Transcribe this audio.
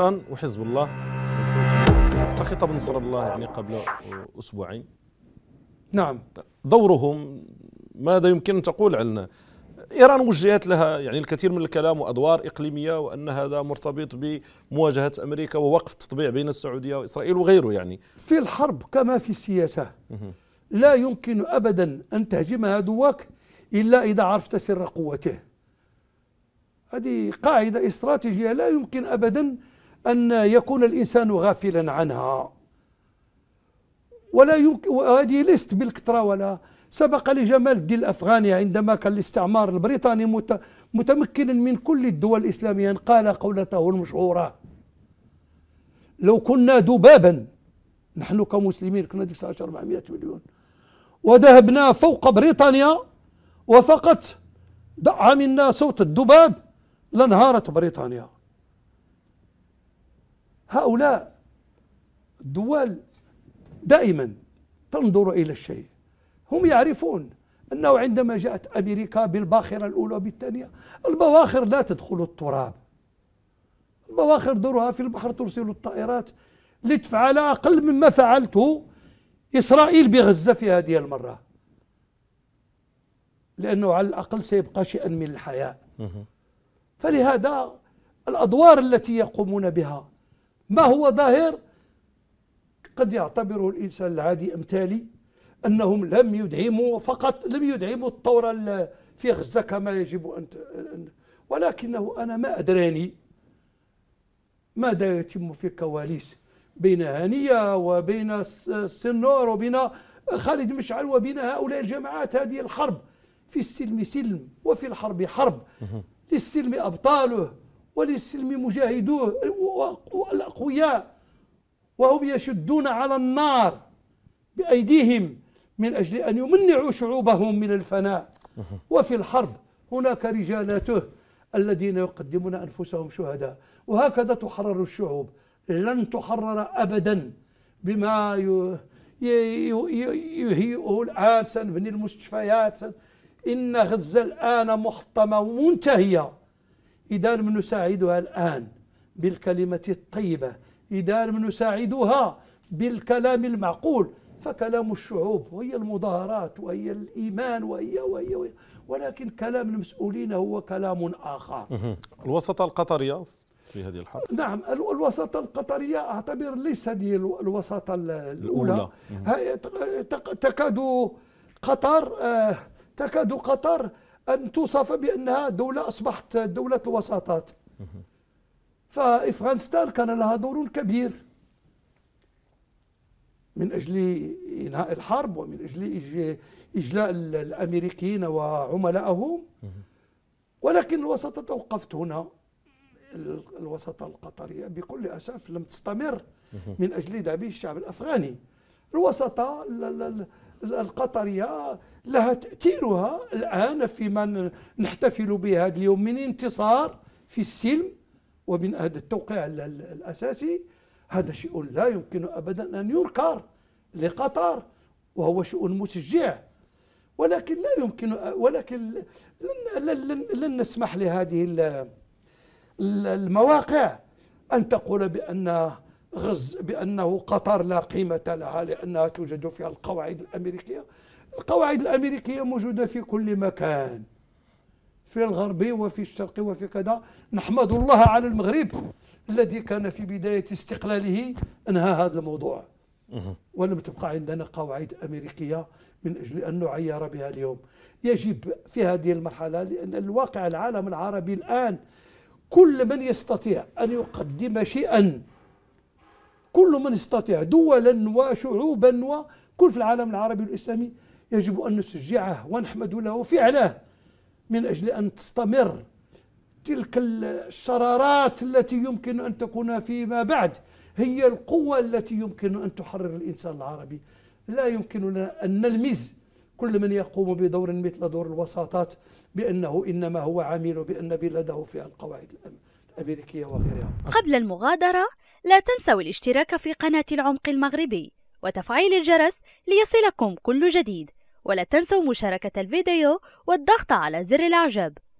الآن وحزب الله التقي نصر الله يعني قبل أسبوعين نعم دورهم ماذا يمكن أن تقول عنا إيران وجهت لها يعني الكثير من الكلام وأدوار إقليمية وأن هذا مرتبط بمواجهة أمريكا ووقف التطبيع بين السعودية وإسرائيل وغيره يعني في الحرب كما في السياسة لا يمكن أبدا أن تهجم عدوك إلا إذا عرفت سر قوته هذه قاعدة استراتيجية لا يمكن أبدا أن يكون الإنسان غافلا عنها ولا يمكن وهذه ليست بالكثرة ولا سبق لجمال الدين الأفغاني عندما كان الاستعمار البريطاني متمكنا من كل الدول الإسلامية أن قال قولته المشهورة لو كنا ذبابا نحن كمسلمين كنا ديك 400 مليون وذهبنا فوق بريطانيا وفقط دع منا صوت الذباب لانهارت بريطانيا هؤلاء الدول دائما تنظر إلى الشيء هم يعرفون أنه عندما جاءت أمريكا بالباخرة الأولى وبالثانية البواخر لا تدخل التراب البواخر دورها في البحر ترسل الطائرات لتفعل أقل مما فعلته إسرائيل بغزة في هذه المرة لأنه على الأقل سيبقى شيئا من الحياء فلهذا الأدوار التي يقومون بها ما هو ظاهر قد يعتبره الإنسان العادي أمثالي أنهم لم يدعموا فقط لم يدعموا الثورة في غزة كما يجب أن ولكنه أنا ما أدراني ماذا يتم في الكواليس بين هنية وبين السنور وبين خالد مشعل وبين هؤلاء الجماعات هذه الحرب في السلم سلم وفي الحرب حرب للسلم أبطاله وللسلم مجاهدوه والأقوياء وهم يشدون على النار بأيديهم من أجل أن يمنعوا شعوبهم من الفناء وفي الحرب هناك رجالاته الذين يقدمون أنفسهم شهداء وهكذا تحرر الشعوب لن تحرر أبدا بما يهيئه الآن سنبني المستشفيات سن إن غزة الآن محطمة ومنتهية إذا لم نساعدها الآن بالكلمة الطيبة إذا لم نساعدها بالكلام المعقول فكلام الشعوب وهي المظاهرات وهي الإيمان وهي وهي, وهي ولكن كلام المسؤولين هو كلام آخر الوسط القطرية في هذه الحرب نعم الوسطة القطرية أعتبر ليس هذه الوسطة الأولى, الأولى. تكاد قطر آه، تكاد قطر أن توصف بأنها دولة أصبحت دولة الوساطات فإفغانستان كان لها دور كبير من أجل إنهاء الحرب ومن أجل إجلاء الأمريكيين وعملائهم ولكن الوساطة توقفت هنا الوساطة القطرية بكل أسف لم تستمر من أجل دعم الشعب الأفغاني الوساطة القطرية لها تأثيرها الآن فيما نحتفل به هذا اليوم من انتصار في السلم ومن هذا التوقيع الأساسي هذا شيء لا يمكن أبدا أن ينكر لقطر وهو شيء مشجع ولكن لا يمكن ولكن لن, لن, لن نسمح لهذه المواقع أن تقول بأن غز بأنه قطر لا قيمة لها لأنها توجد فيها القواعد الأمريكية القواعد الأمريكية موجودة في كل مكان في الغرب وفي الشرق وفي كذا نحمد الله على المغرب الذي كان في بداية استقلاله أنهى هذا الموضوع ولم تبقى عندنا قواعد أمريكية من أجل أن نعير بها اليوم يجب في هذه المرحلة لأن الواقع العالم العربي الآن كل من يستطيع أن يقدم شيئا كل من استطيع دولا وشعوبا وكل في العالم العربي والإسلامي يجب أن نشجعه ونحمد له فعله من أجل أن تستمر تلك الشرارات التي يمكن أن تكون فيما بعد هي القوة التي يمكن أن تحرر الإنسان العربي لا يمكننا أن نلمز كل من يقوم بدور مثل دور الوساطات بأنه إنما هو عميل بأن بلاده فيها القواعد الأمريكية وغيرها قبل المغادرة لا تنسوا الاشتراك في قناة العمق المغربي وتفعيل الجرس ليصلكم كل جديد ولا تنسوا مشاركة الفيديو والضغط على زر الإعجاب